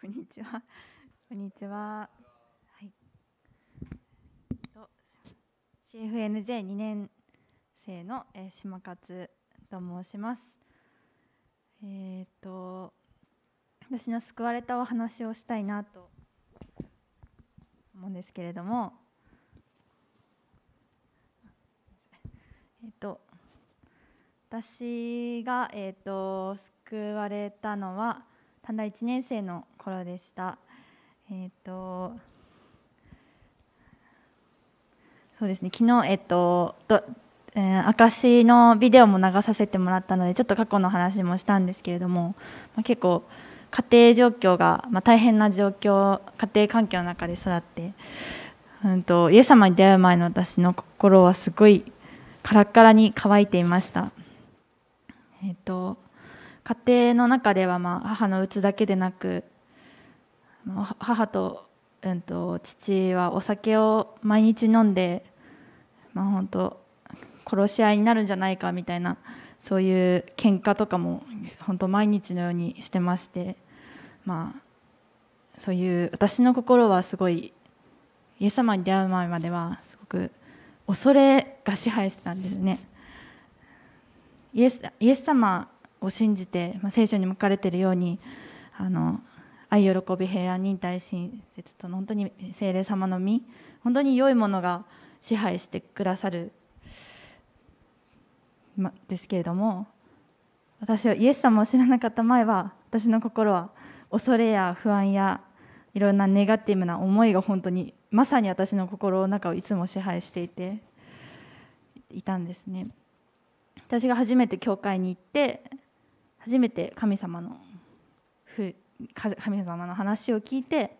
こんにちは。こんにちは。はい。CFNJ2 年生の、えー、島勝と申します。えっ、ー、と私の救われたお話をしたいなと思うんですけれども、えっ、ー、と私がえっ、ー、と救われたのは短大1年生のころでした。えっ、ー、とそうですね昨日、えっ、ー、とどえー、証のビデオも流させてもらったのでちょっと過去の話もしたんですけれども、まあ、結構家庭状況が、まあ、大変な状況家庭環境の中で育って、うんと、イエス様に出会う前の私の心はすごいカラッカラに乾いていました。えっ、ー、と家庭の中ではまあ母の鬱だけでなく母と,、うんと、父はお酒を毎日飲んで、まあ、本当殺し合いになるんじゃないかみたいなそういう喧嘩とかも本当毎日のようにしてまして、まあ、そういう私の心はすごいイエス様に出会う前まではすごく恐れが支配してたんですね。イエスイエス様を信じて、まあ、聖書に向かれているようにあの愛喜び平安忍耐親切と本当に精霊様の身本当に良いものが支配してくださる、ま、ですけれども私はイエス様を知らなかった前は私の心は恐れや不安やいろんなネガティブな思いが本当にまさに私の心の中をいつも支配していていたんですね私が初めて教会に行って初めて神様のふ神様の話を聞いて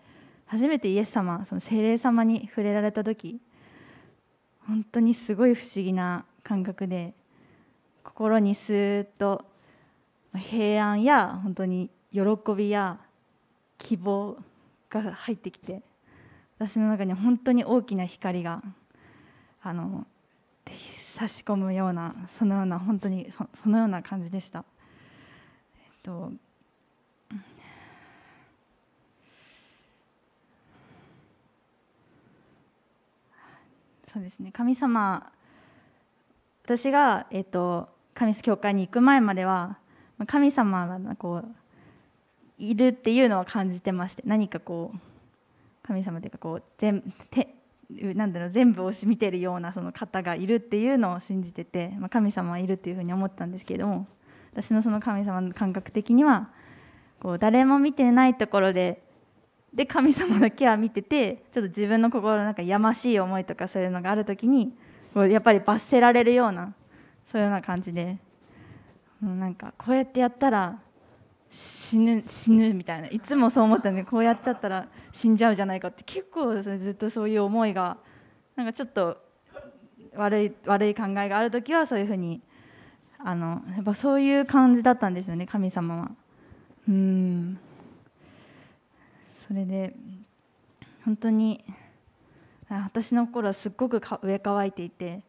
初めてイエス様その精霊様に触れられた時本当にすごい不思議な感覚で心にスーッと平安や本当に喜びや希望が入ってきて私の中に本当に大きな光があの差し込むようなそのような本当にそのような感じでした。えっとそうですね神様私が、えーと、神様教会に行く前までは神様がこういるっていうのは感じてまして何かこう神様というかこう全てなんだろう全部を見てるようなその方がいるっていうのを信じてて、まあ、神様はいるっていうふうに思ったんですけれども私のその神様の感覚的にはこう誰も見てないところでで神様だけは見ててちょっと自分の心の中やましい思いとかそういうのがある時にこうやっぱり罰せられるようなそういうような感じでなんかこうやってやったら死ぬ死ぬみたいないつもそう思ったんでこうやっちゃったら死んじゃうじゃないかって結構ずっとそういう思いがなんかちょっと悪い悪い考えがある時はそういうふうにあのやっぱそういう感じだったんですよね神様は。うんそれで本当に私の頃はすっごく上乾いていて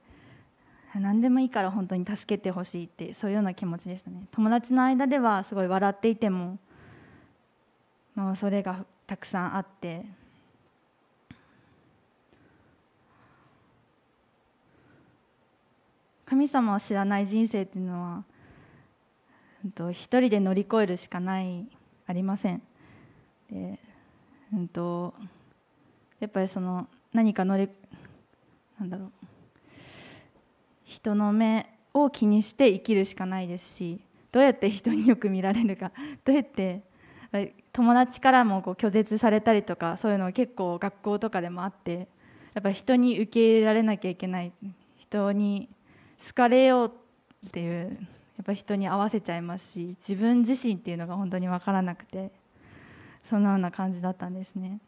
何でもいいから本当に助けてほしいってそういうような気持ちでしたね友達の間ではすごい笑っていてももうそれがたくさんあって神様を知らない人生っていうのは一人で乗り越えるしかないありませんでうんと、やっぱりその何か乗りなんだろう人の目を気にして生きるしかないですしどうやって人によく見られるか どうやって友達からもこう拒絶されたりとかそういうの結構学校とかでもあってやっぱ人に受け入れられなきゃいけない人に好かれようっていうやっぱ人に合わせちゃいますし自分自身っていうのが本当に分からなくて。そんなような感じだったんですね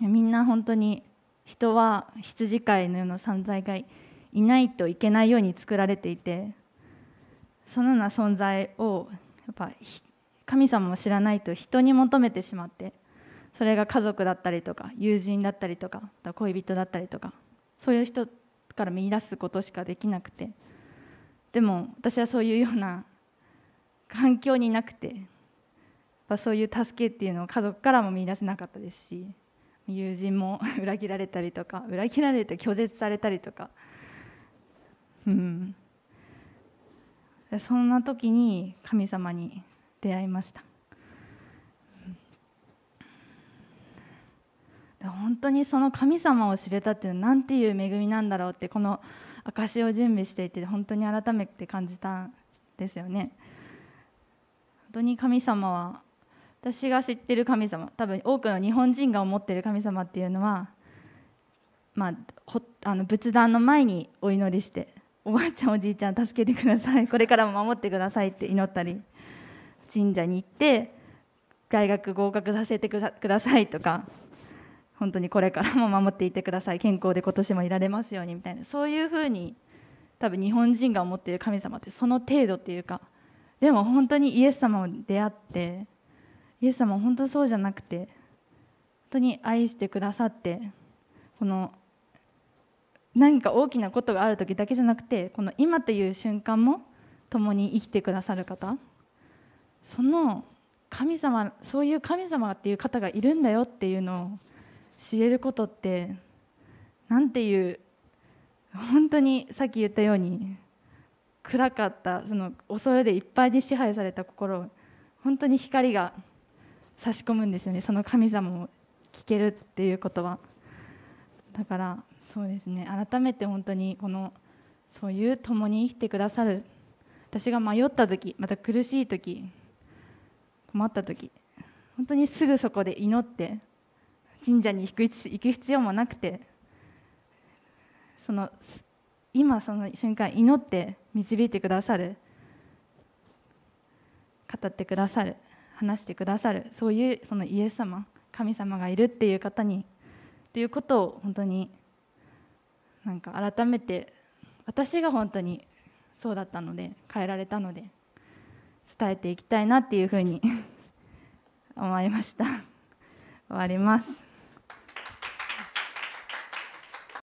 みんな本当に人は羊飼いのような存在がいないといけないように作られていてそのような存在をやっぱ神様も知らないと人に求めてしまってそれが家族だったりとか友人だったりとか恋人だったりとかそういう人から見出すことしかできなくてでも私はそういうような環境になくてぱそういう助けっていうのを家族からも見いだせなかったですし友人も 裏切られたりとか裏切られて拒絶されたりとかうんそんな時に神様に出会いました本当にその神様を知れたっていうのは何ていう恵みなんだろうってこの証を準備していて本当に改めて感じたんですよね。本当に神様は私が知ってる神様多分多くの日本人が思ってる神様っていうのは、まあ、ほあの仏壇の前にお祈りしておばあちゃんおじいちゃん助けてください これからも守ってくださいって祈ったり神社に行って大学合格させてくださいとか本当にこれからも守っていてください健康で今年もいられますようにみたいなそういうふうに多分日本人が思っている神様ってその程度っていうかでも本当にイエス様を出会ってイエス様は本当そうじゃなくて本当に愛してくださってこの何か大きなことがある時だけじゃなくてこの今という瞬間も共に生きてくださる方その神様そういう神様っていう方がいるんだよっていうのを知れることってなんていう本当にさっき言ったように暗かったその恐れでいっぱいに支配された心本当に光が差し込むんですよねその神様を聞けるっていうことはだからそうですね改めて本当にこのそういう共に生きてくださる私が迷った時また苦しい時困った時本当にすぐそこで祈って神社に行く必要もなくてその今その瞬間祈って導いてくださる語ってくださる話してくださるそういうそのイエス様神様がいるっていう方にっていうことを本当になんか改めて私が本当にそうだったので変えられたので伝えていきたいなっていうふうに思いました終わります